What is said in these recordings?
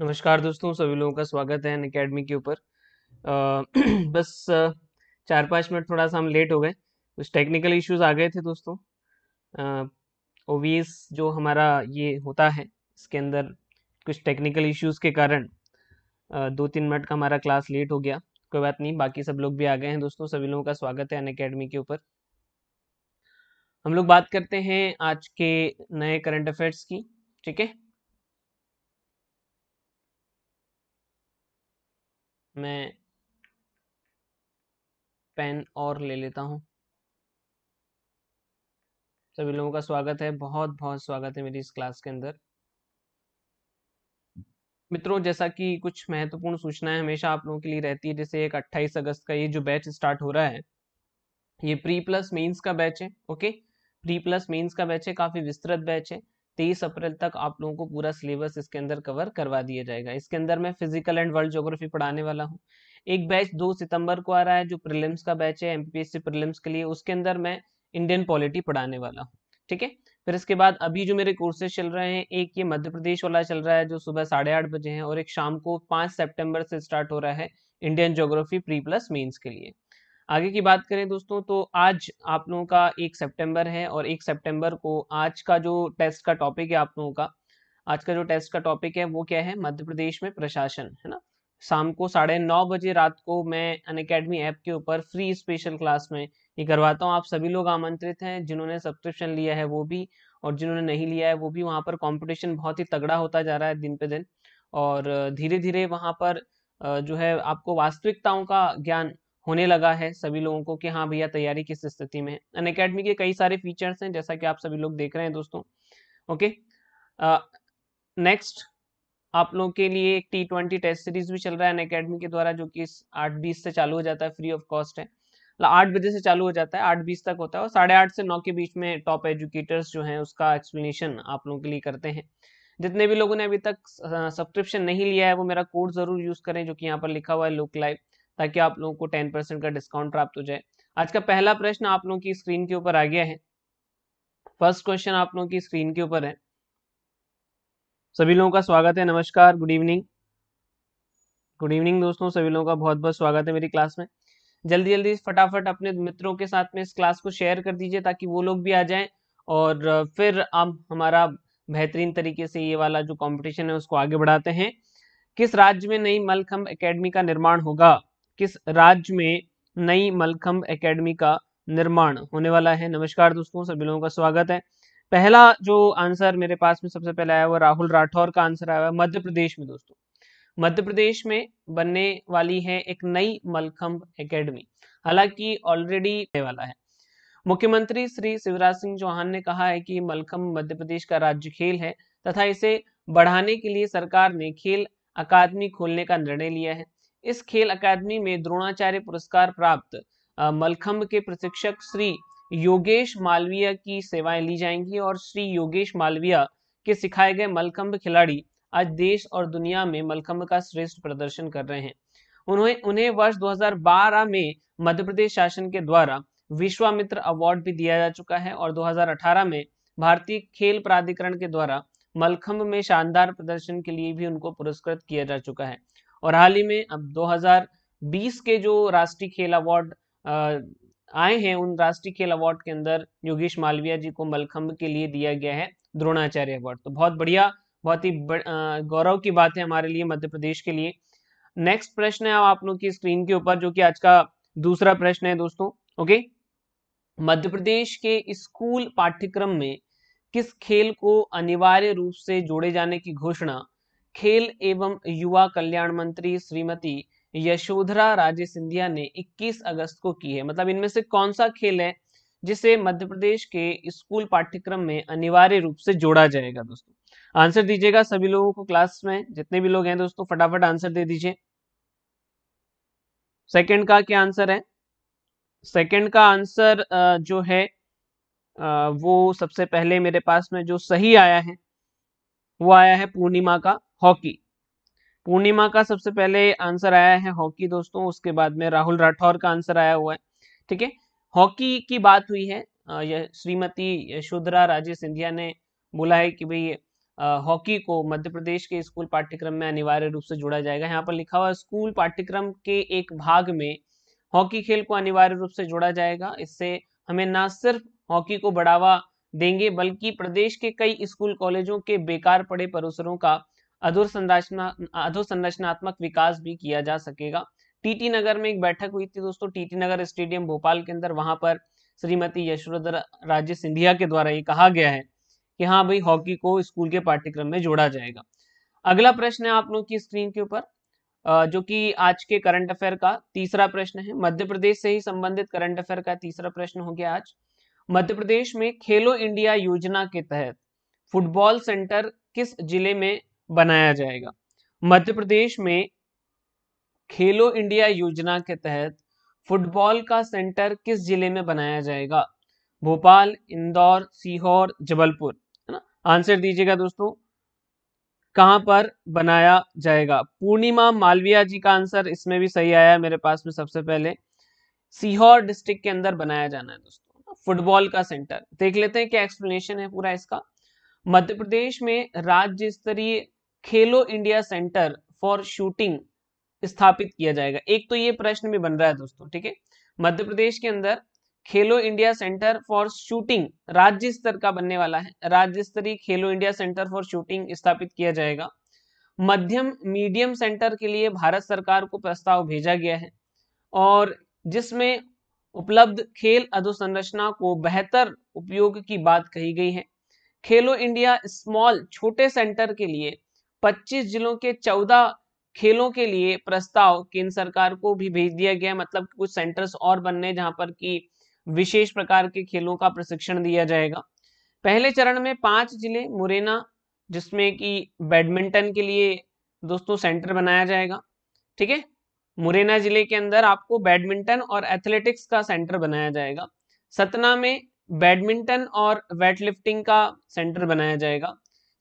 नमस्कार दोस्तों सभी लोगों का स्वागत है अकेडमी के ऊपर बस चार पाँच मिनट थोड़ा सा हम लेट हो गए कुछ टेक्निकल इश्यूज आ गए थे दोस्तों ओ जो हमारा ये होता है इसके अंदर कुछ टेक्निकल इश्यूज के कारण आ, दो तीन मिनट का हमारा क्लास लेट हो गया कोई बात नहीं बाकी सब लोग भी आ गए हैं दोस्तों सभी लोगों का स्वागत है अन अकेडमी के ऊपर हम लोग बात करते हैं आज के नए करंट अफेयर्स की ठीक है मैं पेन और ले लेता हूँ सभी लोगों का स्वागत है बहुत बहुत स्वागत है मेरी इस क्लास के अंदर मित्रों जैसा कि कुछ महत्वपूर्ण सूचनाएं हमेशा आप लोगों के लिए रहती है जैसे एक 28 अगस्त का ये जो बैच स्टार्ट हो रहा है ये प्री प्लस मेंस का बैच है ओके प्री प्लस मेंस का बैच है काफी विस्तृत बैच है तेईस अप्रैल तक आप लोगों को पूरा सिलेबस इसके अंदर कवर करवा दिया जाएगा इसके अंदर मैं फिजिकल एंड वर्ल्ड ज्योग्राफी पढ़ाने वाला हूँ एक बैच दो सितंबर को आ रहा है जो प्रिलिम्स का बैच है एमपीपीएससी प्रिलिम्स के लिए उसके अंदर मैं इंडियन पॉलिटी पढ़ाने वाला हूँ ठीक है फिर इसके बाद अभी जो मेरे कोर्सेज चल रहे हैं एक ये मध्य प्रदेश वाला चल रहा है जो सुबह साढ़े आठ बजे है और एक शाम को पांच सेप्टेम्बर से स्टार्ट हो रहा है Indian geography pre plus mains के लिए आगे की बात करें दोस्तों तो आज आप लोगों का एक सितंबर है और एक सितंबर को आज का जो टेस्ट का टॉपिक है आप लोगों का आज का जो टेस्ट का टॉपिक है वो क्या है मध्य प्रदेश में प्रशासन है ना शाम को साढ़े नौ बजे रात को मैं अन अकेडमी ऐप के ऊपर फ्री स्पेशल क्लास में ये करवाता हूँ आप सभी लोग आमंत्रित हैं जिन्होंने सब्सक्रिप्शन लिया है वो भी और जिन्होंने नहीं लिया है वो भी वहाँ पर कॉम्पिटिशन बहुत ही तगड़ा होता जा रहा है दिन पे दिन और धीरे धीरे वहाँ पर जो है आपको वास्तविकताओं का ज्ञान होने लगा है सभी लोगों को कि हाँ भैया तैयारी किस स्थिति में है अन अकेडमी के कई सारे फीचर्स हैं जैसा कि आप सभी लोग देख रहे हैं दोस्तों ओके नेक्स्ट आप लोगों के लिए एक टी ट्वेंटी टेस्ट सीरीज भी चल रहा है अन अकेडमी के द्वारा जो कि आठ बीस से चालू हो जाता है फ्री ऑफ कॉस्ट है मतलब आठ बजे से चालू हो जाता है आठ बीस तक होता है और साढ़े आठ से नौ के बीच में टॉप एजुकेटर्स जो हैं उसका एक्सप्लेनेशन आप लोगों के लिए करते हैं जितने भी लोगों ने अभी तक सब्सक्रिप्शन नहीं लिया है वो मेरा कोड जरूर यूज करें जो कि यहाँ पर लिखा हुआ है लुक लाइव ताकि आप लोगों को टेन परसेंट का डिस्काउंट प्राप्त हो जाए आज का पहला प्रश्न आप लोगों की स्क्रीन के ऊपर आ गया है फर्स्ट क्वेश्चन आप लोगों की स्क्रीन के ऊपर है सभी लोगों का स्वागत है नमस्कार गुड इवनिंग गुड इवनिंग दोस्तों सभी लोगों का बहुत बहुत स्वागत है मेरी क्लास में जल्दी जल्दी फटाफट अपने मित्रों के साथ में इस क्लास को शेयर कर दीजिए ताकि वो लोग भी आ जाए और फिर आप हमारा बेहतरीन तरीके से ये वाला जो कंपटीशन है उसको आगे बढ़ाते हैं किस राज्य में नई मलखम्ब एकेडमी का निर्माण होगा किस राज्य में नई मलखम्ब एकेडमी का निर्माण होने वाला है नमस्कार दोस्तों सभी लोगों का स्वागत है पहला जो आंसर मेरे पास में सबसे पहले आया हुआ राहुल राठौर का आंसर आया मध्य प्रदेश में दोस्तों मध्य प्रदेश में बनने वाली है एक नई मलखम्ब एकेडमी हालांकि ऑलरेडी वाला है मुख्यमंत्री श्री शिवराज सिंह चौहान ने कहा है कि मलखम्ब मध्य प्रदेश का राज्य खेल है तथा इसे बढ़ाने के लिए सरकार ने खेल अकादमी खोलने का निर्णय लिया है इस खेल अकादमी में द्रोणाचार्य पुरस्कार प्राप्त मलखम्ब के प्रशिक्षक श्री योगेश मालवीय की सेवाएं ली जाएंगी और श्री योगेश मालविया के सिखाए गए मलखम्ब खिलाड़ी आज देश और दुनिया में मलखम्ब का श्रेष्ठ प्रदर्शन कर रहे हैं उन्होंने उन्हें वर्ष 2012 में मध्य प्रदेश शासन के द्वारा विश्वामित्र अवार्ड भी दिया जा चुका है और 2018 में भारतीय खेल प्राधिकरण के द्वारा मलखम्ब में शानदार प्रदर्शन के लिए भी उनको पुरस्कृत किया जा चुका है और हाल ही में अब 2020 के जो राष्ट्रीय खेल अवार्ड आए हैं उन राष्ट्रीय खेल अवार्ड के अंदर योगेश मालविया जी को मलखम्ब के लिए दिया गया है द्रोणाचार्य अवार्ड तो बहुत बढ़िया बहुत ही गौरव की बात है हमारे लिए मध्य प्रदेश के लिए नेक्स्ट प्रश्न है आप लोग की स्क्रीन के ऊपर जो कि आज का दूसरा प्रश्न है दोस्तों ओके मध्य प्रदेश के स्कूल पाठ्यक्रम में किस खेल को अनिवार्य रूप से जोड़े जाने की घोषणा खेल एवं युवा कल्याण मंत्री श्रीमती यशोधरा राजे सिंधिया ने 21 अगस्त को की है मतलब इनमें से कौन सा खेल है जिसे मध्य प्रदेश के स्कूल पाठ्यक्रम में अनिवार्य रूप से जोड़ा जाएगा दोस्तों आंसर दीजिएगा सभी लोगों को क्लास में जितने भी लोग हैं दोस्तों फटाफट आंसर दे दीजिए सेकंड का क्या आंसर है सेकंड का आंसर जो है वो सबसे पहले मेरे पास में जो सही आया है वो आया है पूर्णिमा का हॉकी पूर्णिमा का सबसे पहले आंसर आया है हॉकी दोस्तों उसके बाद में राहुल राठौर का आंसर आया हुआ है ठीक है हॉकी की बात हुई है श्रीमती यशोधरा राजे सिंधिया ने बोला है कि भाई हॉकी को मध्य प्रदेश के स्कूल पाठ्यक्रम में अनिवार्य रूप से जोड़ा जाएगा यहाँ पर लिखा हुआ स्कूल पाठ्यक्रम के एक भाग में हॉकी खेल को अनिवार्य रूप से जोड़ा जाएगा इससे हमें ना सिर्फ हॉकी को बढ़ावा देंगे बल्कि प्रदेश के कई स्कूल कॉलेजों के बेकार पड़े परिसरों का अधोसंरचनात्मक विकास भी किया जा सकेगा टीटी नगर में एक बैठक हुई थी दोस्तों टीटी नगर स्टेडियम भोपाल के अंदर वहां पर श्रीमती यशोधर राजे सिंधिया के द्वारा ये कहा गया है कि हाँ भाई हॉकी को स्कूल के पाठ्यक्रम में जोड़ा जाएगा अगला प्रश्न है आप लोग की स्क्रीन के ऊपर जो कि आज के करंट अफेयर का तीसरा प्रश्न है मध्य प्रदेश से ही संबंधित करंट अफेयर का तीसरा प्रश्न हो गया आज मध्य प्रदेश में खेलो इंडिया योजना के तहत फुटबॉल सेंटर किस जिले में बनाया जाएगा मध्य प्रदेश में खेलो इंडिया योजना के तहत फुटबॉल का सेंटर किस जिले में बनाया जाएगा भोपाल इंदौर सीहोर जबलपुर है ना आंसर दीजिएगा दोस्तों कहां पर बनाया जाएगा पूर्णिमा मालविया जी का आंसर इसमें भी सही आया मेरे पास में सबसे पहले सीहोर डिस्ट्रिक्ट के अंदर बनाया जाना है दोस्तों फुटबॉल का सेंटर देख लेते हैं क्या एक्सप्लेनेशन है पूरा इसका मध्य प्रदेश में राज्य स्तरीय खेलो इंडिया सेंटर फॉर शूटिंग स्थापित किया जाएगा एक तो ये प्रश्न भी बन रहा है दोस्तों ठीक है मध्य प्रदेश के अंदर खेलो इंडिया सेंटर फॉर शूटिंग राज्य स्तर का बनने वाला है राज्य स्तरीय खेलो इंडिया सेंटर फॉर शूटिंग स्थापित किया जाएगा मध्यम मीडियम सेंटर के लिए भारत सरकार को प्रस्ताव भेजा गया है और जिसमें उपलब्ध खेल अधोसंरचना को बेहतर उपयोग की बात कही गई है खेलो इंडिया स्मॉल छोटे सेंटर के लिए 25 जिलों के 14 खेलों के लिए प्रस्ताव केंद्र सरकार को भी भेज दिया गया मतलब कुछ सेंटर्स और बनने जहां पर की विशेष प्रकार के खेलों का प्रशिक्षण दिया जाएगा पहले चरण में पांच जिले मुरैना जिसमें कि बैडमिंटन के लिए दोस्तों सेंटर बनाया जाएगा ठीक है मुरैना जिले के अंदर आपको बैडमिंटन और एथलेटिक्स का सेंटर बनाया जाएगा सतना में बैडमिंटन और वेट लिफ्टिंग का सेंटर बनाया जाएगा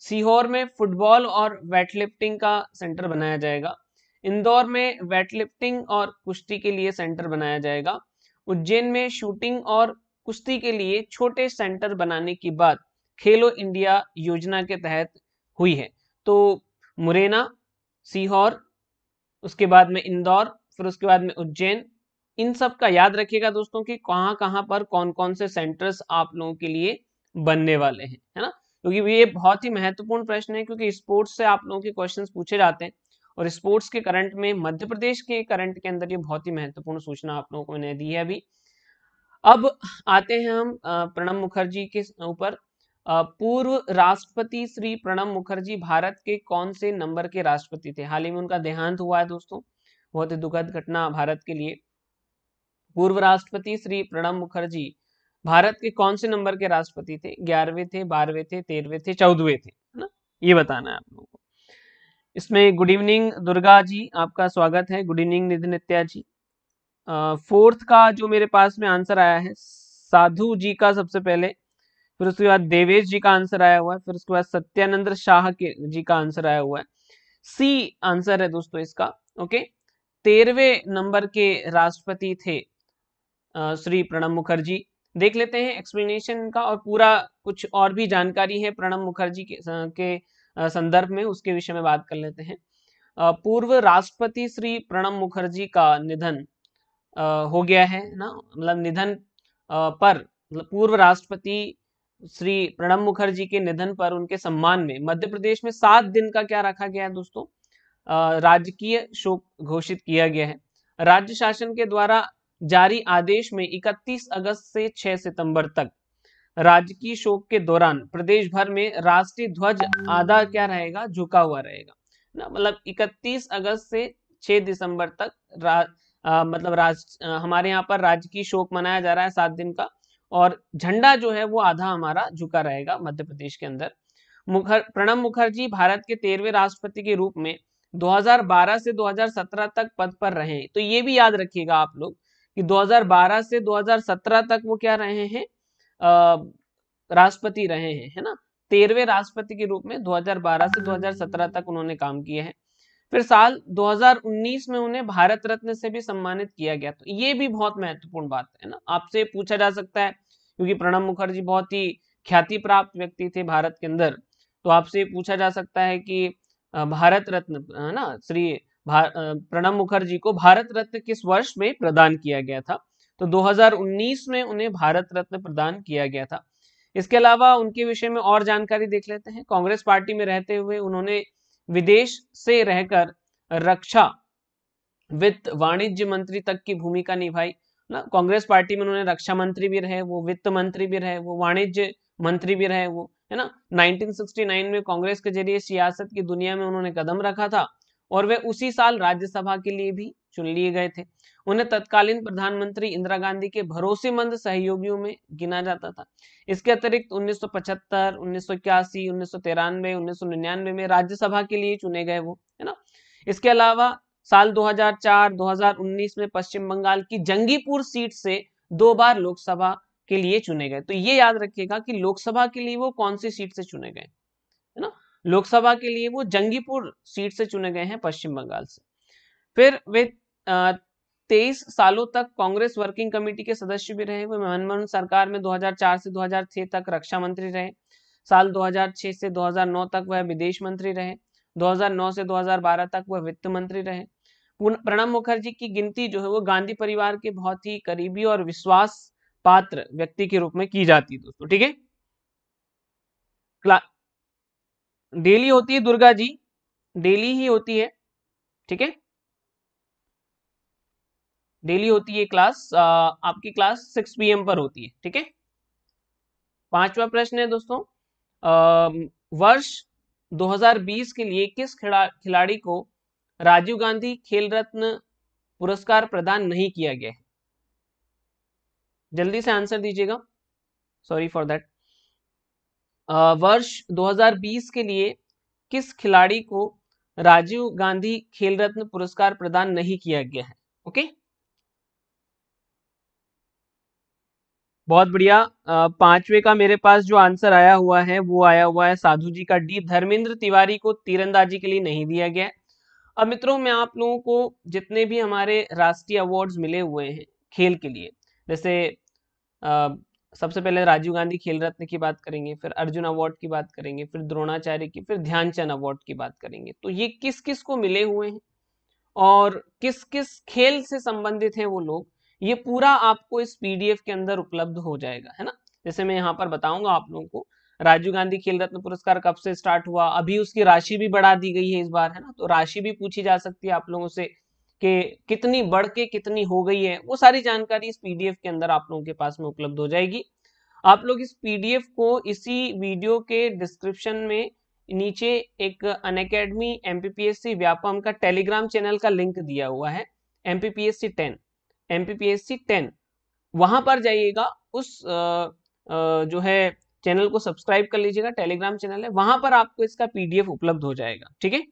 सीहोर में फुटबॉल और वेटलिफ्टिंग का सेंटर बनाया जाएगा इंदौर में वेटलिफ्टिंग और कुश्ती के लिए सेंटर बनाया जाएगा उज्जैन में शूटिंग और कुश्ती के लिए छोटे सेंटर बनाने की बात खेलो इंडिया योजना के तहत हुई है तो मुरैना सीहोर उसके बाद में इंदौर फिर उसके बाद में उज्जैन इन सब का याद रखिएगा दोस्तों कि कहाँ कहाँ पर कौन कौन से सेंटर्स आप लोगों के लिए बनने वाले हैं है ना क्योंकि ये बहुत ही महत्वपूर्ण प्रश्न है क्योंकि स्पोर्ट्स से आप लोगों के क्वेश्चन पूछे जाते हैं और स्पोर्ट्स के करंट में मध्य प्रदेश के करंट के अंदर ये बहुत ही महत्वपूर्ण सूचना आप लोगों को मैंने दी है अभी अब आते हैं हम प्रणब मुखर्जी के ऊपर पूर्व राष्ट्रपति श्री प्रणब मुखर्जी भारत के कौन से नंबर के राष्ट्रपति थे हाल ही में उनका देहांत हुआ है दोस्तों बहुत ही दुखद घटना भारत के लिए पूर्व राष्ट्रपति श्री प्रणब मुखर्जी भारत के कौन से नंबर के राष्ट्रपति थे ग्यारहवे थे बारहवें थे तेरहवे थे चौदहवे थे है ना ये बताना है आप लोगों को इसमें गुड इवनिंग दुर्गा जी आपका स्वागत है good evening Nidhi Nitya ji fourth का जो मेरे पास में आंसर आया है साधु जी का सबसे पहले फिर उसके बाद देवेश जी का आंसर आया हुआ है फिर उसके बाद सत्यानंद शाह के जी का आंसर आया हुआ है सी आंसर है दोस्तों इसका ओके तेरहवे नंबर के राष्ट्रपति थे श्री प्रणब मुखर्जी देख लेते हैं एक्सप्लेनेशन का और पूरा कुछ और भी जानकारी है प्रणब मुखर्जी के, के संदर्भ में उसके विषय में बात कर लेते हैं पूर्व राष्ट्रपति श्री प्रणब मुखर्जी का निधन हो गया है ना मतलब निधन पर मतलब पूर्व राष्ट्रपति श्री प्रणब मुखर्जी के निधन पर उनके सम्मान में मध्य प्रदेश में सात दिन का क्या रखा गया है दोस्तों राजकीय शोक घोषित किया गया है राज्य शासन के द्वारा जारी आदेश में 31 अगस्त से 6 सितंबर तक राजकीय शोक के दौरान प्रदेश भर में राष्ट्रीय ध्वज आधा क्या रहेगा झुका हुआ रहेगा ना मतलब 31 अगस्त से 6 दिसंबर तक रा, आ, मतलब राज आ, हमारे यहाँ पर राजकीय शोक मनाया जा रहा है सात दिन का और झंडा जो है वो आधा हमारा झुका रहेगा मध्य प्रदेश के अंदर मुखर प्रणब मुखर्जी भारत के तेरहवें राष्ट्रपति के रूप में 2012 से 2017 तक पद पर रहे तो ये भी याद रखिएगा आप लोग कि 2012 से 2017 तक वो क्या रहे हैं राष्ट्रपति रहे हैं है ना तेरहवें राष्ट्रपति के रूप में 2012 से 2017 तक उन्होंने काम किया है फिर साल 2019 में उन्हें भारत रत्न से भी सम्मानित किया गया तो ये भी बहुत महत्वपूर्ण बात है ना आपसे पूछा जा सकता है क्योंकि प्रणब मुखर्जी बहुत ही ख्याति प्राप्त व्यक्ति थे भारत के अंदर तो आपसे पूछा जा सकता है कि भारत रत्न है ना श्री प्रणब मुखर्जी को भारत रत्न किस वर्ष में प्रदान किया गया था तो 2019 में उन्हें भारत रत्न प्रदान किया गया था इसके अलावा उनके विषय में और जानकारी देख लेते हैं कांग्रेस पार्टी में रहते हुए उन्होंने विदेश से रहकर रक्षा वित्त वाणिज्य मंत्री तक की भूमिका निभाई ना कांग्रेस पार्टी में उन्होंने रक्षा मंत्री भी रहे वो वित्त मंत्री भी रहे वो वाणिज्य मंत्री भी रहे वो है ना 1969 में कांग्रेस के जरिए सियासत की दुनिया में उन्होंने कदम रखा था और वे उसी साल राज्यसभा के लिए भी चुन लिए गए थे उन्हें तत्कालीन प्रधानमंत्री इंदिरा गांधी के भरोसेमंद सहयोगियों में गिना जाता था इसके अतिरिक्त 1975, 1981, 1993, 1999 में राज्यसभा के लिए चुने गए वो है ना इसके अलावा साल 2004, 2019 में पश्चिम बंगाल की जंगीपुर सीट से दो बार लोकसभा के लिए चुने गए तो ये याद रखिएगा कि लोकसभा के लिए वो कौन सी सीट से चुने गए लोकसभा के लिए वो जंगीपुर सीट से चुने गए हैं पश्चिम बंगाल से फिर वे तेईस सालों तक कांग्रेस वर्किंग कमेटी के सदस्य भी रहे वे मनमोहन सरकार में 2004 से 2006 तक रक्षा मंत्री रहे साल 2006 से 2009 तक वह विदेश मंत्री रहे 2009 से 2012 तक वह वित्त मंत्री रहे प्रणब मुखर्जी की गिनती जो है वो गांधी परिवार के बहुत ही करीबी और विश्वास पात्र व्यक्ति के रूप में की जाती है दोस्तों ठीक है डेली होती है दुर्गा जी डेली ही होती है ठीक है डेली होती है क्लास आ, आपकी क्लास सिक्स एम पर होती है ठीक है पांचवा प्रश्न है दोस्तों आ, वर्ष 2020 के लिए किस खिला खिलाड़ी को राजीव गांधी खेल रत्न पुरस्कार प्रदान नहीं किया गया है जल्दी से आंसर दीजिएगा सॉरी फॉर दैट वर्ष 2020 के लिए किस खिलाड़ी को राजीव गांधी खेल रत्न पुरस्कार प्रदान नहीं किया गया है ओके बहुत बढ़िया पांचवे का मेरे पास जो आंसर आया हुआ है वो आया हुआ है साधु जी का डी धर्मेंद्र तिवारी को तीरंदाजी के लिए नहीं दिया गया है अब मित्रों मैं आप लोगों को जितने भी हमारे राष्ट्रीय अवार्ड्स मिले हुए हैं खेल के लिए जैसे सबसे पहले राजीव गांधी खेल रत्न की बात करेंगे फिर अर्जुन अवार्ड की बात करेंगे फिर द्रोणाचार्य की फिर ध्यानचंद अवार्ड की बात करेंगे तो ये किस किस को मिले हुए हैं और किस किस खेल से संबंधित हैं वो लोग ये पूरा आपको इस पीडीएफ के अंदर उपलब्ध हो जाएगा है ना जैसे मैं यहाँ पर बताऊंगा आप लोगों को राजीव गांधी खेल रत्न पुरस्कार कब से स्टार्ट हुआ अभी उसकी राशि भी बढ़ा दी गई है इस बार है ना तो राशि भी पूछी जा सकती है आप लोगों से कि कितनी बढ़ के कितनी हो गई है वो सारी जानकारी इस पीडीएफ के अंदर आप लोगों के पास में उपलब्ध हो जाएगी आप लोग इस पीडीएफ को इसी वीडियो के डिस्क्रिप्शन में नीचे एक अन एमपीपीएससी व्यापम का टेलीग्राम चैनल का लिंक दिया हुआ है एमपीपीएससी टेन एमपीपीएससी टेन वहां पर जाइएगा उस आ, आ, जो है चैनल को सब्सक्राइब कर लीजिएगा टेलीग्राम चैनल है वहां पर आपको इसका पीडीएफ उपलब्ध हो जाएगा ठीक है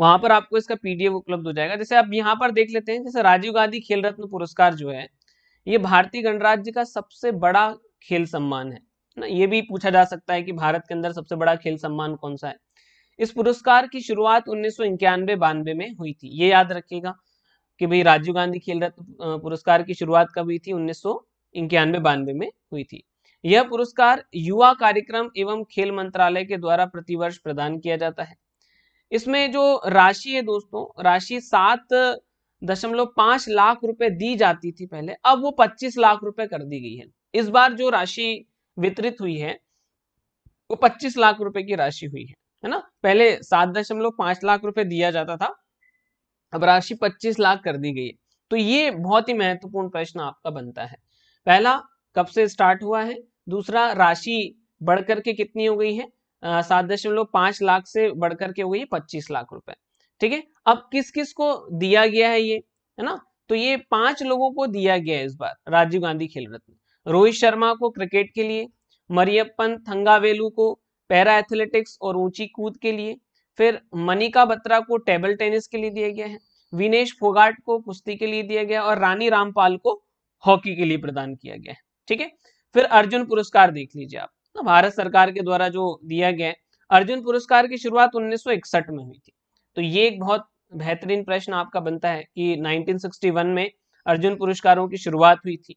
वहां पर आपको इसका पीडीएफ उपलब्ध हो जाएगा जैसे आप यहाँ पर देख लेते हैं जैसे राजीव गांधी खेल रत्न पुरस्कार जो है ये भारतीय गणराज्य का सबसे बड़ा खेल सम्मान है ना ये भी पूछा जा सकता है कि भारत के अंदर सबसे बड़ा खेल सम्मान कौन सा है इस पुरस्कार की शुरुआत उन्नीस सौ इक्यानवे बानवे में हुई थी ये याद रखिएगा कि भाई राजीव गांधी खेल रत्न पुरस्कार की शुरुआत कब हुई थी उन्नीस सौ इक्यानवे बानवे में हुई थी यह पुरस्कार युवा कार्यक्रम एवं खेल मंत्रालय के द्वारा प्रतिवर्ष प्रदान किया जाता है इसमें जो राशि है दोस्तों राशि सात दशमलव पांच लाख रुपए दी जाती थी पहले अब वो पच्चीस लाख रुपए कर दी गई है इस बार जो राशि वितरित हुई है वो पच्चीस लाख रुपए की राशि हुई है है ना पहले सात दशमलव पांच लाख रुपए दिया जाता था अब राशि पच्चीस लाख कर दी गई है तो ये बहुत ही महत्वपूर्ण प्रश्न आपका बनता है पहला कब से स्टार्ट हुआ है दूसरा राशि बढ़ करके कितनी हो गई है सात दशमलव पांच लाख से बढ़कर के हो गई पच्चीस लाख रुपए ठीक है अब किस किस को दिया गया है ये है ना तो ये पांच लोगों को दिया गया है इस बार राजीव गांधी खेल रत्न रोहित शर्मा को क्रिकेट के लिए मरियप्पन थंगावेलू को पैरा एथलेटिक्स और ऊंची कूद के लिए फिर मनिका बत्रा को टेबल टेनिस के लिए दिया गया है विनेश फोगाट को कुश्ती के लिए दिया गया और रानी रामपाल को हॉकी के लिए प्रदान किया गया है ठीक है फिर अर्जुन पुरस्कार देख लीजिए आप भारत सरकार के द्वारा जो दिया गया अर्जुन पुरस्कार की शुरुआत 1961 में हुई थी तो ये एक बहुत बेहतरीन प्रश्न आपका बनता है कि 1961 में अर्जुन पुरस्कारों की शुरुआत हुई थी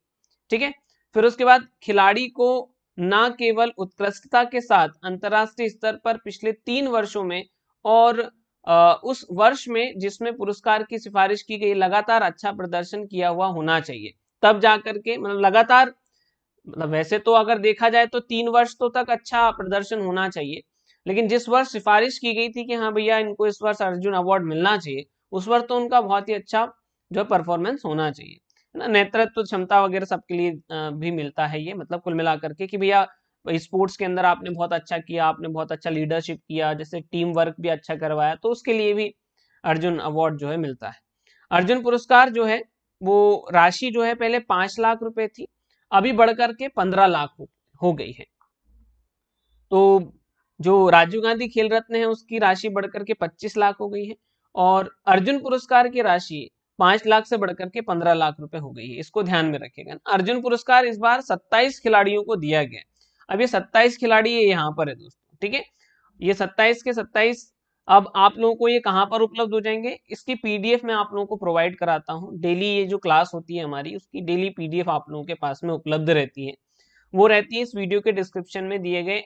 ठीक है फिर उसके बाद खिलाड़ी को न केवल उत्कृष्टता के साथ अंतर्राष्ट्रीय स्तर पर पिछले तीन वर्षों में और आ, उस वर्ष में जिसमें पुरस्कार की सिफारिश की गई लगातार अच्छा प्रदर्शन किया हुआ होना चाहिए तब जाकर के मतलब लगातार मतलब वैसे तो अगर देखा जाए तो तीन वर्ष तो तक अच्छा प्रदर्शन होना चाहिए लेकिन जिस वर्ष सिफारिश की गई थी कि हाँ भैया इनको इस वर्ष अर्जुन अवार्ड मिलना चाहिए उस वर्ष तो उनका बहुत ही अच्छा जो परफॉर्मेंस होना चाहिए ना नेतृत्व क्षमता वगैरह सबके लिए भी मिलता है ये मतलब कुल मिलाकर के कि भैया स्पोर्ट्स के अंदर आपने बहुत अच्छा किया आपने बहुत अच्छा लीडरशिप किया जैसे टीम वर्क भी अच्छा करवाया तो उसके लिए भी अर्जुन अवार्ड जो है मिलता है अर्जुन पुरस्कार जो है वो राशि जो है पहले पांच लाख रुपए थी अभी बढ़कर के पंद्रह लाख हो, हो गई है तो जो राजीव गांधी खेल रत्न है उसकी राशि बढ़कर के पच्चीस लाख हो गई है और अर्जुन पुरस्कार की राशि पांच लाख से बढ़कर के पंद्रह लाख रुपए हो गई है इसको ध्यान में रखेगा अर्जुन पुरस्कार इस बार सत्ताईस खिलाड़ियों को दिया गया अब ये सत्ताईस खिलाड़ी यहाँ पर है दोस्तों ठीक है ये सत्ताईस के सत्ताईस अब आप लोगों को ये कहाँ पर उपलब्ध हो जाएंगे इसकी पीडीएफ मैं आप लोगों को प्रोवाइड कराता हूँ डेली ये जो क्लास होती है हमारी उसकी डेली पीडीएफ आप लोगों के पास में उपलब्ध रहती है वो रहती है इस वीडियो के डिस्क्रिप्शन में दिए गए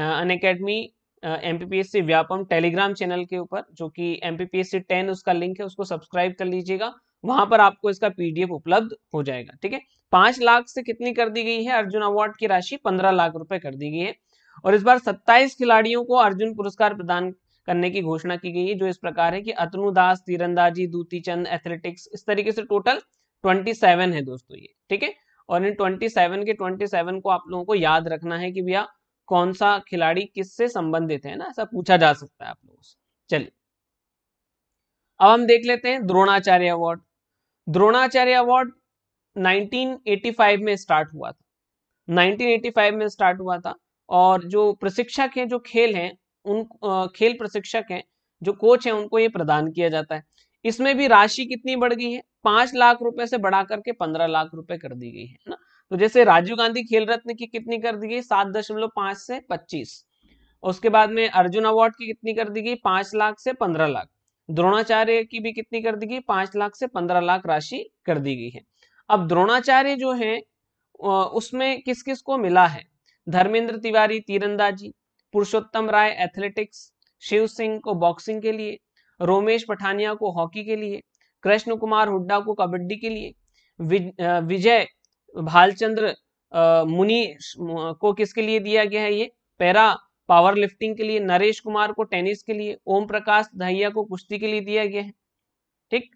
Unacademy M P Vyapam Telegram channel के ऊपर जो कि एम पी टेन उसका लिंक है उसको सब्सक्राइब कर लीजिएगा वहां पर आपको इसका पीडीएफ उपलब्ध हो जाएगा ठीक है पांच लाख से कितनी कर दी गई है अर्जुन अवार्ड की राशि पंद्रह लाख रुपए कर दी गई है और इस बार सत्ताईस खिलाड़ियों को अर्जुन पुरस्कार प्रदान करने की घोषणा की गई है जो इस प्रकार है कि अतनु दास तीरंदाजी दूती चंद एथलेटिक्स इस तरीके से टोटल 27 है दोस्तों ये ठीक है और इन 27 के 27 को आप लोगों को याद रखना है कि भैया कौन सा खिलाड़ी किससे संबंधित है ना ऐसा पूछा जा सकता है आप लोगों से चलिए अब हम देख लेते हैं द्रोणाचार्य अवार्ड द्रोणाचार्य अवार्ड 1985 में स्टार्ट हुआ था 1985 में स्टार्ट हुआ था और जो प्रशिक्षक हैं जो खेल हैं उन खेल प्रशिक्षक हैं जो कोच हैं उनको ये प्रदान किया जाता है इसमें भी राशि कितनी बढ़ गई है पांच लाख रुपए से बढ़ा करके पंद्रह लाख रुपए कर दी गई है ना तो जैसे राजीव गांधी खेल रत्न की कितनी कर दी गई सात दशमलव पांच से पच्चीस उसके बाद में अर्जुन अवार्ड की कितनी कर दी गई पांच लाख से पंद्रह लाख द्रोणाचार्य की भी कितनी कर दी गई पांच लाख से पंद्रह लाख राशि कर दी गई है अब द्रोणाचार्य जो है उसमें किस किस को मिला है धर्मेंद्र तिवारी तीरंदाजी पुरुषोत्तम राय एथलेटिक्स शिव सिंह को बॉक्सिंग के लिए रोमेश पठानिया को हॉकी के लिए कृष्ण कुमार हुड्डा को कबड्डी के लिए विजय भालचंद्र मुनि को किसके लिए दिया गया है ये पैरा पावर लिफ्टिंग के लिए नरेश कुमार को टेनिस के लिए ओम प्रकाश दहिया को कुश्ती के लिए दिया गया है ठीक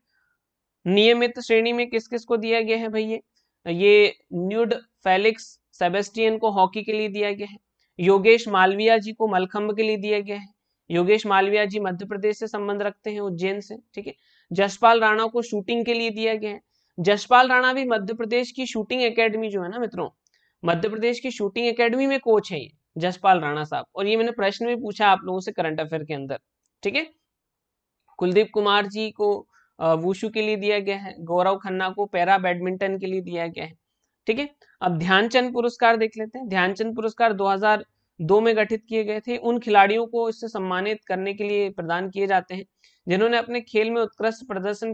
नियमित श्रेणी में किस किस को दिया गया है भैया ये न्यूड फेलिक्स सेबेस्टियन को हॉकी के लिए दिया गया है योगेश मालविया जी को मलखम्ब के लिए दिया गया है योगेश मालविया जी मध्य प्रदेश से संबंध रखते हैं उज्जैन से ठीक है जसपाल राणा को शूटिंग के लिए दिया गया है जसपाल राणा भी मध्य प्रदेश की शूटिंग एकेडमी जो है ना मित्रों मध्य प्रदेश की शूटिंग एकेडमी में कोच है ये जसपाल राणा साहब और ये मैंने प्रश्न भी पूछा आप लोगों से करंट अफेयर के अंदर ठीक है कुलदीप कुमार जी को वुशु के लिए दिया गया है गौरव खन्ना को पैरा बैडमिंटन के लिए दिया गया है ठीक है अब ध्यानचंद पुरस्कार देख लेते हैं ध्यानचंद पुरस्कार 2002 में गठित किए गए थे उन खिलाड़ियों को इससे सम्मानित करने के लिए प्रदान किए जाते हैं जिन्होंने अपने खेल में उत्कृष्ट प्रदर्शन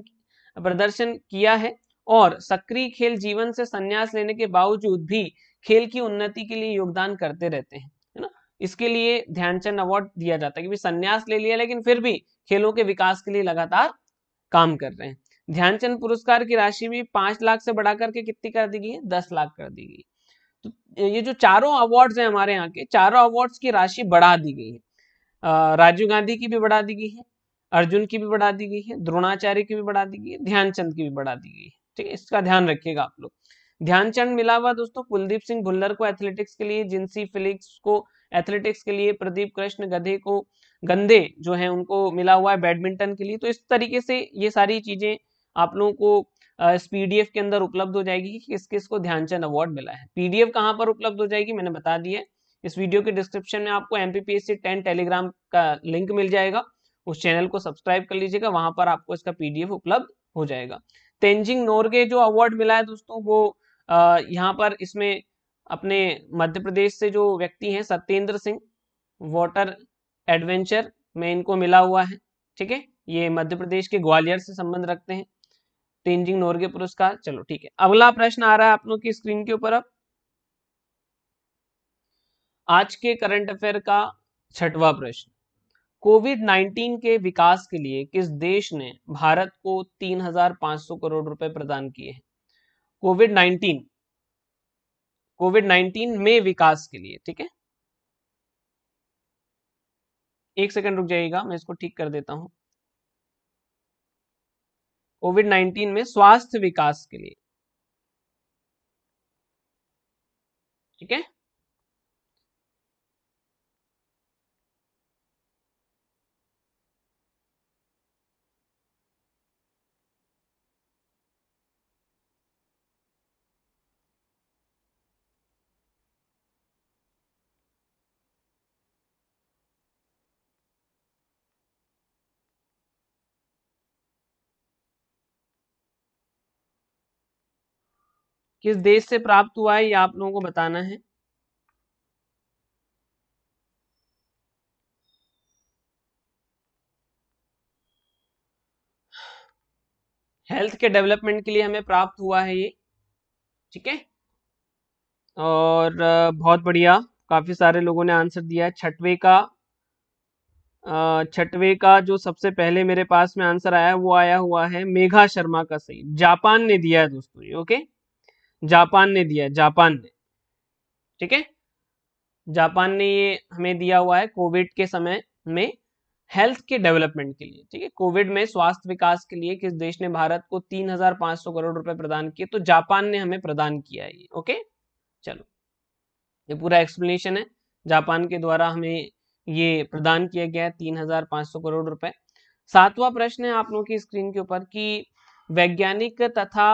प्रदर्शन किया है और सक्रिय खेल जीवन से संन्यास लेने के बावजूद भी खेल की उन्नति के लिए योगदान करते रहते हैं है ना इसके लिए ध्यानचंद अवार्ड दिया जाता है क्योंकि संन्यास ले लिया लेकिन फिर भी खेलों के विकास के लिए लगातार काम कर रहे हैं ध्यानचंद पुरस्कार की राशि भी पांच लाख से बढ़ा करके कितनी कर दी गई है दस लाख कर दी गई तो ये जो चारों अवार्ड्स हैं हमारे यहाँ के चारों अवार्ड्स की राशि बढ़ा दी गई है राजीव गांधी की भी बढ़ा दी गई है अर्जुन की भी बढ़ा दी गई है द्रोणाचार्य की भी बढ़ा दी गई है ध्यानचंद की भी बढ़ा दी गई है ठीक है इसका ध्यान रखिएगा आप लोग ध्यानचंद मिला हुआ दोस्तों कुलदीप सिंह भुल्लर को एथलेटिक्स के लिए जिनसी फिलिक्स को एथलेटिक्स के लिए प्रदीप कृष्ण गधे को गंदे जो है उनको मिला हुआ है बैडमिंटन के लिए तो इस तरीके से ये सारी चीजें आप लोगों को इस पीडीएफ के अंदर उपलब्ध हो जाएगी कि किस किस को ध्यानचंद अवार्ड मिला है पीडीएफ कहाँ पर उपलब्ध हो जाएगी मैंने बता दिया इस वीडियो के डिस्क्रिप्शन में आपको एम पी टेन टेलीग्राम का लिंक मिल जाएगा उस चैनल को सब्सक्राइब कर लीजिएगा वहां पर आपको इसका पीडीएफ उपलब्ध हो जाएगा तेंजिंग नोरगे जो अवार्ड मिला है दोस्तों वो यहाँ पर इसमें अपने मध्य प्रदेश से जो व्यक्ति हैं सत्येंद्र सिंह वाटर एडवेंचर में इनको मिला हुआ है ठीक है ये मध्य प्रदेश के ग्वालियर से संबंध रखते हैं तेंजिंग नोरगे पुरस्कार चलो ठीक है अगला प्रश्न आ रहा है आप लोग की स्क्रीन के ऊपर अब आज के करंट अफेयर का छठवा प्रश्न कोविड 19 के विकास के लिए किस देश ने भारत को 3,500 करोड़ रुपए प्रदान किए हैं कोविड 19 कोविड 19 में विकास के लिए ठीक है एक सेकंड रुक जाइएगा मैं इसको ठीक कर देता हूं कोविड 19 में स्वास्थ्य विकास के लिए ठीक है किस देश से प्राप्त हुआ है ये आप लोगों को बताना है हेल्थ के डेवलपमेंट के लिए हमें प्राप्त हुआ है ये ठीक है और बहुत बढ़िया काफ़ी सारे लोगों ने आंसर दिया है छठवे का छठवे का जो सबसे पहले मेरे पास में आंसर आया वो आया हुआ है मेघा शर्मा का सही जापान ने दिया है दोस्तों ये ओके जापान ने दिया है जापान ने ठीक है जापान ने ये हमें दिया हुआ है कोविड के समय में हेल्थ के डेवलपमेंट के लिए ठीक है कोविड में स्वास्थ्य विकास के लिए किस देश ने भारत को 3,500 करोड़ रुपए प्रदान किए तो जापान ने हमें प्रदान किया है ये ओके चलो ये पूरा एक्सप्लेनेशन है जापान के द्वारा हमें ये प्रदान किया गया है सौ करोड़ रुपए सातवां प्रश्न है आप लोगों की स्क्रीन के ऊपर की वैज्ञानिक तथा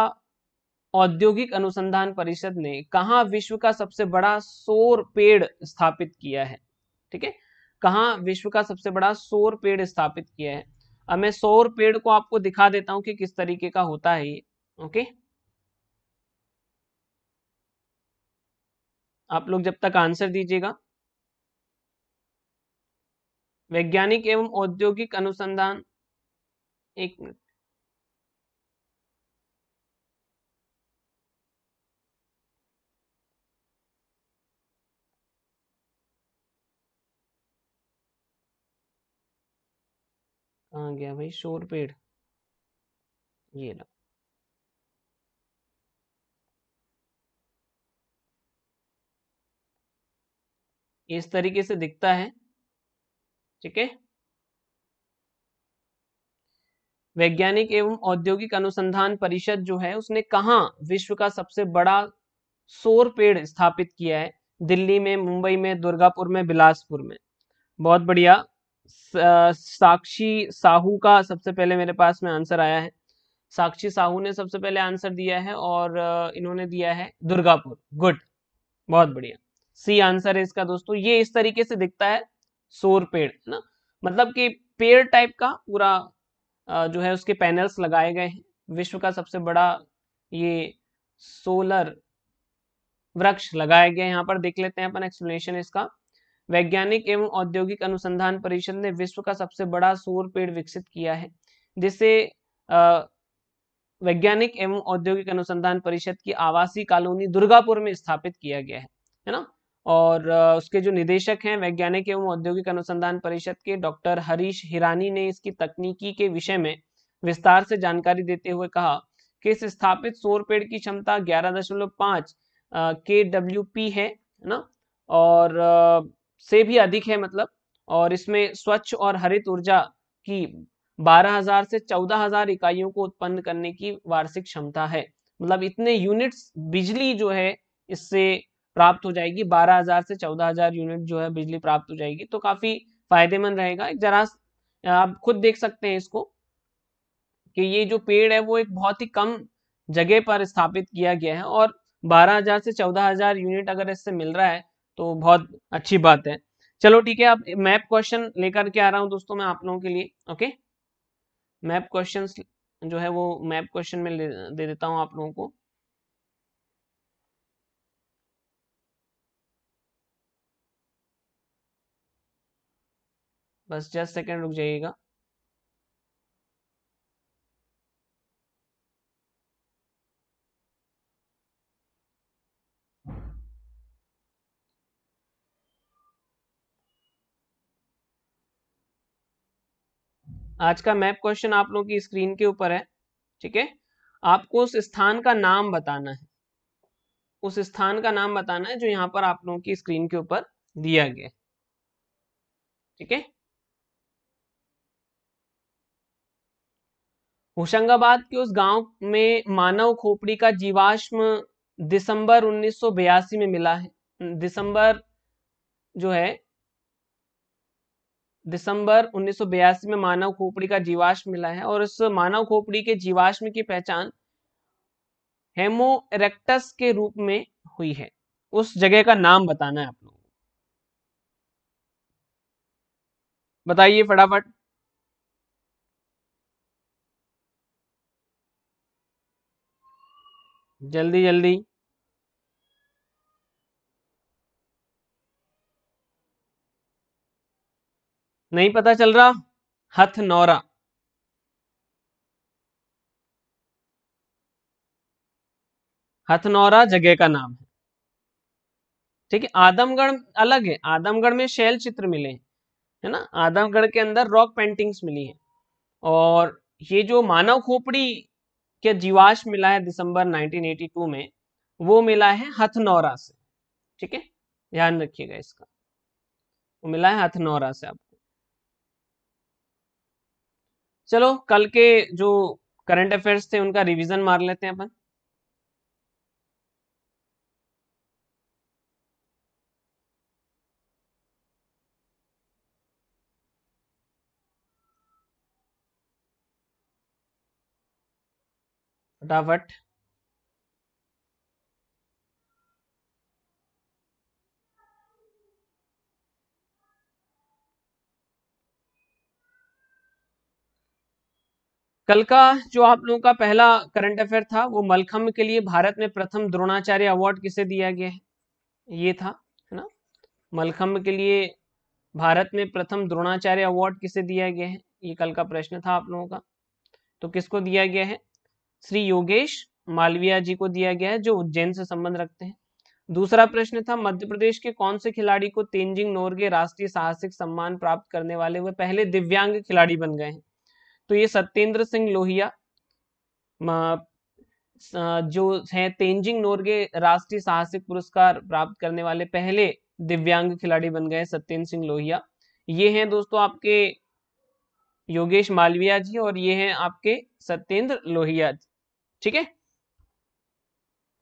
औद्योगिक अनुसंधान परिषद ने कहा विश्व का सबसे बड़ा सौर पेड़ स्थापित किया है ठीक है कहा विश्व का सबसे बड़ा सौर पेड़ स्थापित किया है अब मैं सौर पेड़ को आपको दिखा देता हूं कि किस तरीके का होता है ये ओके आप लोग जब तक आंसर दीजिएगा वैज्ञानिक एवं औद्योगिक अनुसंधान एक मिनट कहाँ गया भाई शोर पेड़ ये लो इस तरीके से दिखता है ठीक है वैज्ञानिक एवं औद्योगिक अनुसंधान परिषद जो है उसने कहा विश्व का सबसे बड़ा सौर पेड़ स्थापित किया है दिल्ली में मुंबई में दुर्गापुर में बिलासपुर में बहुत बढ़िया साक्षी साहू का सबसे पहले मेरे पास में आंसर आया है साक्षी साहू ने सबसे पहले आंसर दिया है और इन्होंने दिया है दुर्गापुर गुड बहुत बढ़िया सी आंसर है इसका दोस्तों ये इस तरीके से दिखता है सोर पेड़ है ना मतलब कि पेड़ टाइप का पूरा जो है उसके पैनल्स लगाए गए हैं विश्व का सबसे बड़ा ये सोलर वृक्ष लगाए गए यहाँ पर देख लेते हैं अपन एक्सप्लेनेशन इसका वैज्ञानिक एवं औद्योगिक अनुसंधान परिषद ने विश्व का सबसे बड़ा सूर पेड़ विकसित किया है जिसे वैज्ञानिक एवं औद्योगिक अनुसंधान परिषद की आवासीय कॉलोनी दुर्गापुर में स्थापित किया गया है है ना और उसके जो निदेशक हैं वैज्ञानिक एवं औद्योगिक अनुसंधान परिषद के डॉक्टर हरीश हिरानी ने इसकी तकनीकी के विषय में विस्तार से जानकारी देते हुए कहा कि इस स्थापित सौर पेड़ की क्षमता ग्यारह दशमलव पांच के डब्ल्यू पी है ना और से भी अधिक है मतलब और इसमें स्वच्छ और हरित ऊर्जा की 12,000 से 14,000 इकाइयों को उत्पन्न करने की वार्षिक क्षमता है मतलब इतने यूनिट्स बिजली जो है इससे प्राप्त हो जाएगी 12,000 से 14,000 यूनिट जो है बिजली प्राप्त हो जाएगी तो काफी फायदेमंद रहेगा एक जरा आप खुद देख सकते हैं इसको कि ये जो पेड़ है वो एक बहुत ही कम जगह पर स्थापित किया गया है और 12,000 से 14,000 यूनिट अगर इससे मिल रहा है तो बहुत अच्छी बात है चलो ठीक है आप मैप क्वेश्चन लेकर के आ रहा हूँ दोस्तों मैं आप लोगों के लिए ओके मैप क्वेश्चन जो है वो मैप क्वेश्चन में दे देता हूँ आप लोगों को बस जस्ट सेकेंड रुक जाइएगा आज का मैप क्वेश्चन आप लोगों की स्क्रीन के ऊपर है ठीक है आपको उस स्थान का नाम बताना है उस स्थान का नाम बताना है जो यहाँ पर आप लोगों की स्क्रीन के ऊपर दिया गया ठीक है होशंगाबाद के उस गांव में मानव खोपड़ी का जीवाश्म दिसंबर 1982 में मिला है दिसंबर जो है दिसंबर 1982 में मानव खोपड़ी का जीवाश्म मिला है और इस मानव खोपड़ी के जीवाश्म की पहचान हेमो इरेक्टस के रूप में हुई है उस जगह का नाम बताना है आप लोगों को बताइए फटाफट जल्दी जल्दी नहीं पता चल रहा हथनौरा हथनौरा जगह का नाम है ठीक है आदमगढ़ अलग है आदमगढ़ में शैल चित्र मिले हैं है ना आदमगढ़ के अंदर रॉक पेंटिंग्स मिली हैं और ये जो मानव खोपड़ी के जीवाश मिला है दिसंबर 1982 में वो मिला है हथनौरा से ठीक है ध्यान रखिएगा इसका वो मिला है हथनौरा से आपको चलो कल के जो करंट अफेयर्स थे उनका रिवीजन मार लेते हैं अपन फटाफट कल का जो आप लोगों का पहला करंट अफेयर था वो मलखम्ब के लिए भारत में प्रथम द्रोणाचार्य अवार्ड किसे दिया गया है ये था है ना मलखम्ब के लिए भारत में प्रथम द्रोणाचार्य अवार्ड किसे दिया गया है ये कल का प्रश्न था आप लोगों का तो किसको दिया गया है श्री योगेश मालविया जी को दिया गया है जो उज्जैन से संबंध रखते हैं दूसरा प्रश्न था मध्य प्रदेश के कौन से खिलाड़ी को तेंजिंग नोरगे राष्ट्रीय साहसिक सम्मान प्राप्त करने वाले वह पहले दिव्यांग खिलाड़ी बन गए हैं तो ये सत्येंद्र सिंह लोहिया जो है तेंजिंग नोरगे राष्ट्रीय साहसिक पुरस्कार प्राप्त करने वाले पहले दिव्यांग खिलाड़ी बन गए सत्येंद्र सिंह लोहिया ये हैं दोस्तों आपके योगेश मालविया जी और ये हैं आपके सत्येंद्र लोहिया जी ठीक है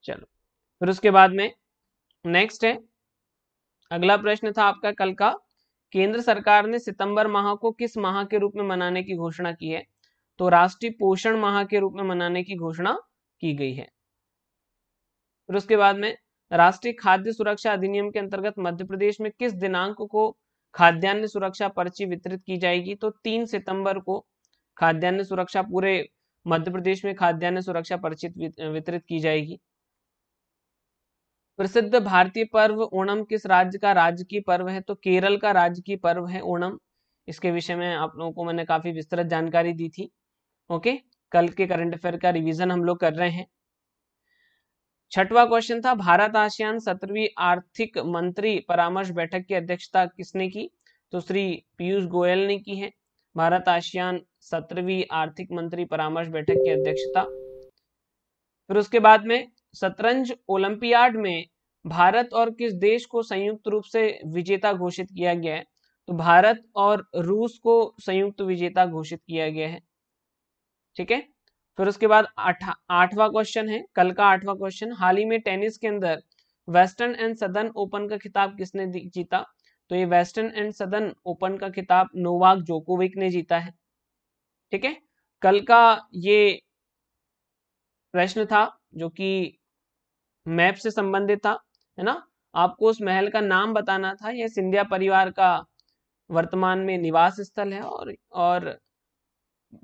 चलो फिर उसके बाद में नेक्स्ट है अगला प्रश्न था आपका कल का केंद्र सरकार ने सितंबर माह को किस माह के रूप में मनाने की घोषणा की है तो राष्ट्रीय पोषण माह के रूप में मनाने की घोषणा की गई है फिर उसके बाद में राष्ट्रीय खाद्य सुरक्षा अधिनियम के अंतर्गत मध्य प्रदेश में किस दिनांक को खाद्यान्न सुरक्षा पर्ची वितरित की जाएगी तो तीन सितंबर को खाद्यान्न सुरक्षा पूरे मध्य प्रदेश में खाद्यान्न सुरक्षा पर्ची वितरित की जाएगी प्रसिद्ध भारतीय पर्व ओणम किस राज्य का राजकीय पर्व है तो केरल का राजकीय पर्व है ओणम इसके विषय में आप लोगों को मैंने काफी विस्तृत जानकारी दी थी ओके कल के करंट अफेयर का रिवीजन हम लोग कर रहे हैं छठवा क्वेश्चन था भारत आसियान सत्रवी आर्थिक मंत्री परामर्श बैठक की अध्यक्षता किसने की तो श्री पीयूष गोयल ने की है भारत आसियान सत्रवी आर्थिक मंत्री परामर्श बैठक की अध्यक्षता फिर उसके बाद में शतरंज ओलंपियाड में भारत और किस देश को संयुक्त रूप से विजेता घोषित किया गया है तो भारत और रूस को संयुक्त विजेता घोषित किया गया है ठीक है फिर उसके बाद आठवां क्वेश्चन है कल का आठवां क्वेश्चन हाल ही में टेनिस के अंदर वेस्टर्न एंड सदर्न ओपन का खिताब किसने जीता तो ये वेस्टर्न एंड सदर्न ओपन का खिताब नोवाक जोकोविक ने जीता है ठीक है कल का ये प्रश्न था जो कि मैप से संबंधित था है ना आपको उस महल का नाम बताना था यह सिंधिया परिवार का वर्तमान में निवास स्थल है और और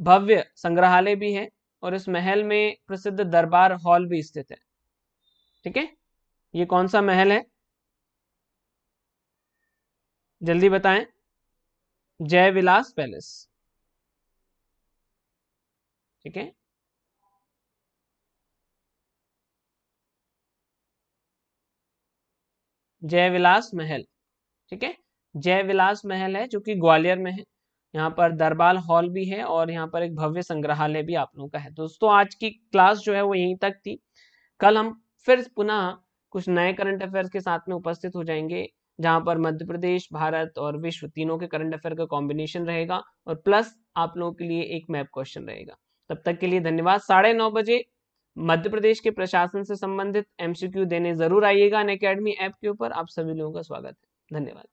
भव्य संग्रहालय भी है और इस महल में प्रसिद्ध दरबार हॉल भी स्थित है ठीक है ये कौन सा महल है जल्दी बताएं जय विलास पैलेस ठीक है जयविलास महल ठीक है जयविलास महल है जो कि ग्वालियर में है यहाँ पर दरबार हॉल भी है और यहाँ पर एक भव्य संग्रहालय भी आप लोगों का है दोस्तों आज की क्लास जो है वो यहीं तक थी कल हम फिर पुनः कुछ नए करंट अफेयर्स के साथ में उपस्थित हो जाएंगे जहाँ पर मध्य प्रदेश भारत और विश्व तीनों के करंट अफेयर का कॉम्बिनेशन रहेगा और प्लस आप लोगों के लिए एक मैप क्वेश्चन रहेगा तब तक के लिए धन्यवाद साढ़े नौ बजे मध्य प्रदेश के प्रशासन से संबंधित एमसीक्यू देने जरूर आइएगा अन अकेडमी ऐप के ऊपर आप सभी लोगों का स्वागत है धन्यवाद